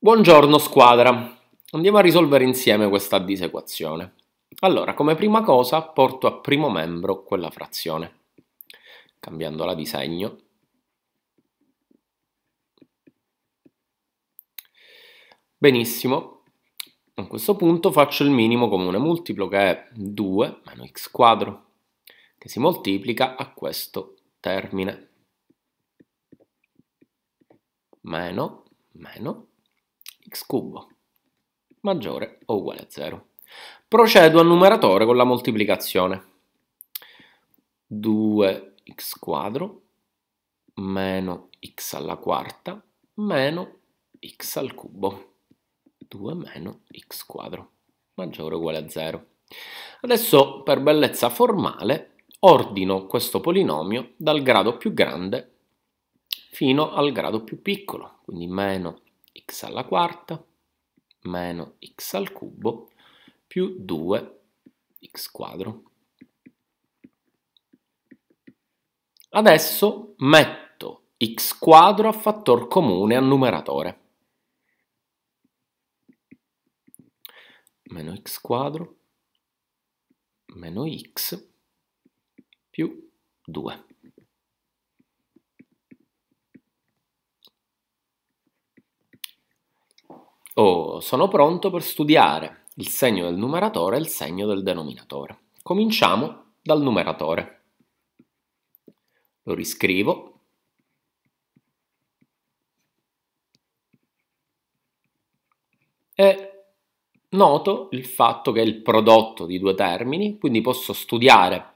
Buongiorno squadra, andiamo a risolvere insieme questa disequazione. Allora, come prima cosa porto a primo membro quella frazione, cambiando la disegno. Benissimo, a questo punto faccio il minimo comune multiplo che è 2 meno x quadro, che si moltiplica a questo termine, meno, meno, x cubo maggiore o uguale a 0. Procedo al numeratore con la moltiplicazione. 2x quadro meno x alla quarta meno x al cubo. 2 meno x quadro maggiore o uguale a 0. Adesso per bellezza formale ordino questo polinomio dal grado più grande fino al grado più piccolo, quindi meno x alla quarta meno x al cubo più 2 x quadro. Adesso metto x quadro a fattor comune al numeratore. Meno x quadro meno x più 2. Oh, sono pronto per studiare il segno del numeratore e il segno del denominatore. Cominciamo dal numeratore. Lo riscrivo. E noto il fatto che è il prodotto di due termini, quindi posso studiare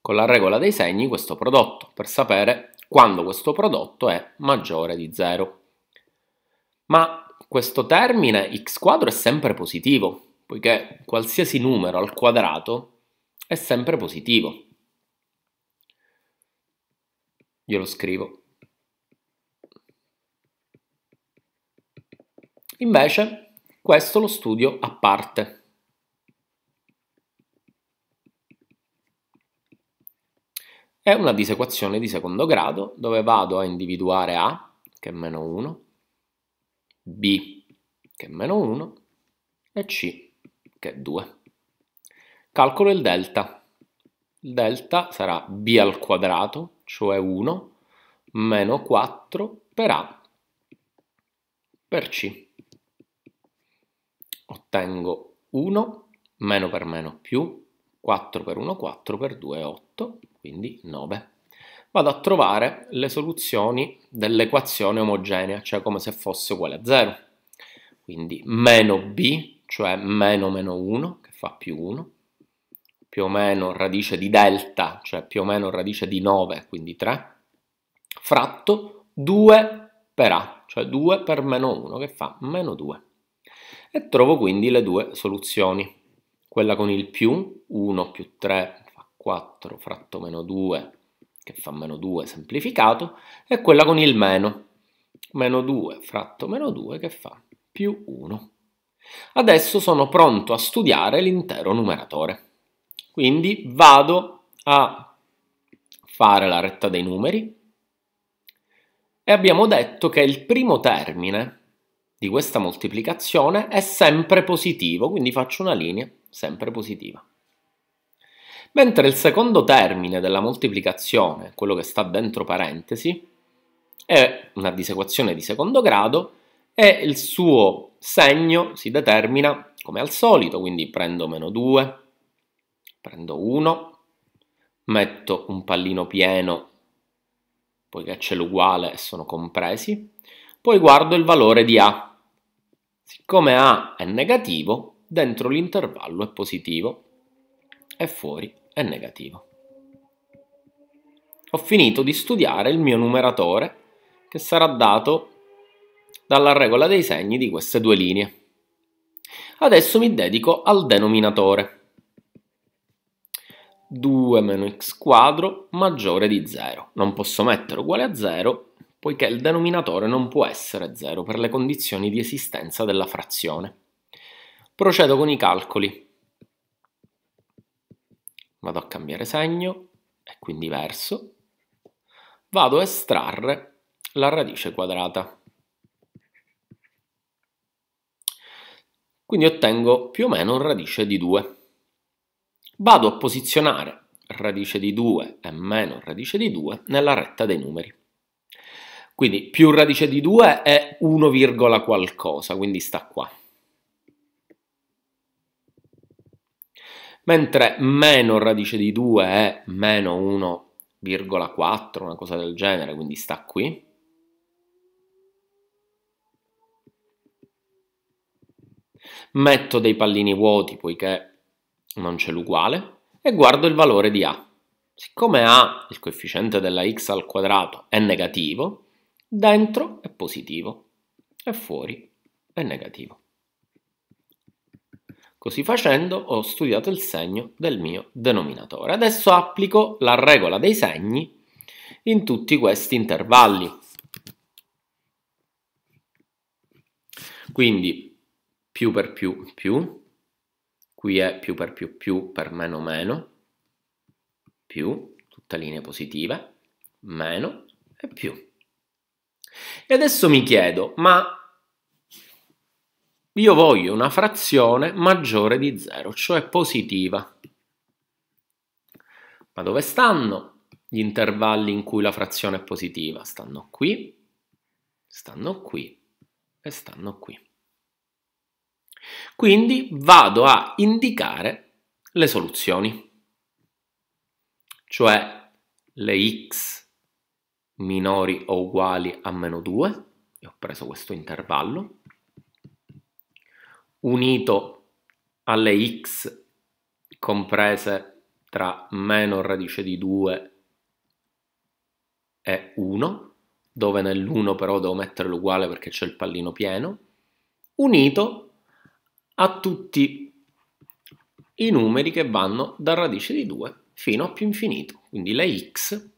con la regola dei segni questo prodotto per sapere quando questo prodotto è maggiore di 0. Ma questo termine x quadro è sempre positivo, poiché qualsiasi numero al quadrato è sempre positivo. Io lo scrivo. Invece, questo lo studio a parte. È una disequazione di secondo grado dove vado a individuare A, che è meno 1, B che è meno 1 e C che è 2. Calcolo il delta. Il delta sarà B al quadrato, cioè 1, meno 4 per A per C. Ottengo 1, meno per meno più, 4 per 1, 4 per 2, 8, quindi 9 vado a trovare le soluzioni dell'equazione omogenea, cioè come se fosse uguale a 0. Quindi meno b, cioè meno meno 1, che fa più 1, più o meno radice di delta, cioè più o meno radice di 9, quindi 3, fratto 2 per a, cioè 2 per meno 1, che fa meno 2. E trovo quindi le due soluzioni. Quella con il più, 1 più 3 fa 4 fratto meno 2 che fa meno 2 semplificato, e quella con il meno, meno 2 fratto meno 2 che fa più 1. Adesso sono pronto a studiare l'intero numeratore. Quindi vado a fare la retta dei numeri e abbiamo detto che il primo termine di questa moltiplicazione è sempre positivo, quindi faccio una linea sempre positiva mentre il secondo termine della moltiplicazione, quello che sta dentro parentesi, è una disequazione di secondo grado e il suo segno si determina come al solito, quindi prendo meno 2, prendo 1, metto un pallino pieno poiché c'è l'uguale e sono compresi, poi guardo il valore di A. Siccome A è negativo, dentro l'intervallo è positivo e fuori è negativo. Ho finito di studiare il mio numeratore che sarà dato dalla regola dei segni di queste due linee. Adesso mi dedico al denominatore. 2 meno x quadro maggiore di 0. Non posso mettere uguale a 0 poiché il denominatore non può essere 0 per le condizioni di esistenza della frazione. Procedo con i calcoli vado a cambiare segno e quindi verso, vado a estrarre la radice quadrata. Quindi ottengo più o meno un radice di 2. Vado a posizionare radice di 2 e meno radice di 2 nella retta dei numeri. Quindi più radice di 2 è 1, qualcosa, quindi sta qua. mentre meno radice di 2 è meno 1,4, una cosa del genere, quindi sta qui. Metto dei pallini vuoti poiché non c'è l'uguale e guardo il valore di A. Siccome A, il coefficiente della x al quadrato, è negativo, dentro è positivo e fuori è negativo. Così facendo ho studiato il segno del mio denominatore. Adesso applico la regola dei segni in tutti questi intervalli. Quindi più per più più, qui è più per più più per meno meno, più, tutte linee positive, meno e più. E adesso mi chiedo, ma io voglio una frazione maggiore di 0, cioè positiva. Ma dove stanno gli intervalli in cui la frazione è positiva? Stanno qui, stanno qui e stanno qui. Quindi vado a indicare le soluzioni, cioè le x minori o uguali a meno 2, e ho preso questo intervallo, unito alle x comprese tra meno radice di 2 e 1, dove nell'1 però devo mettere l'uguale perché c'è il pallino pieno, unito a tutti i numeri che vanno da radice di 2 fino a più infinito, quindi le x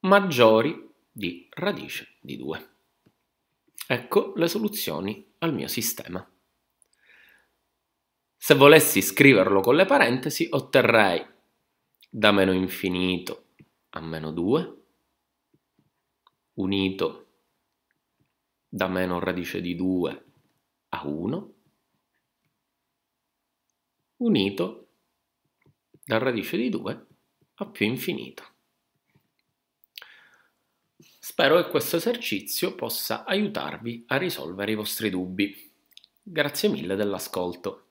maggiori di radice di 2. Ecco le soluzioni al mio sistema. Se volessi scriverlo con le parentesi, otterrei da meno infinito a meno 2, unito da meno radice di 2 a 1, unito da radice di 2 a più infinito. Spero che questo esercizio possa aiutarvi a risolvere i vostri dubbi. Grazie mille dell'ascolto.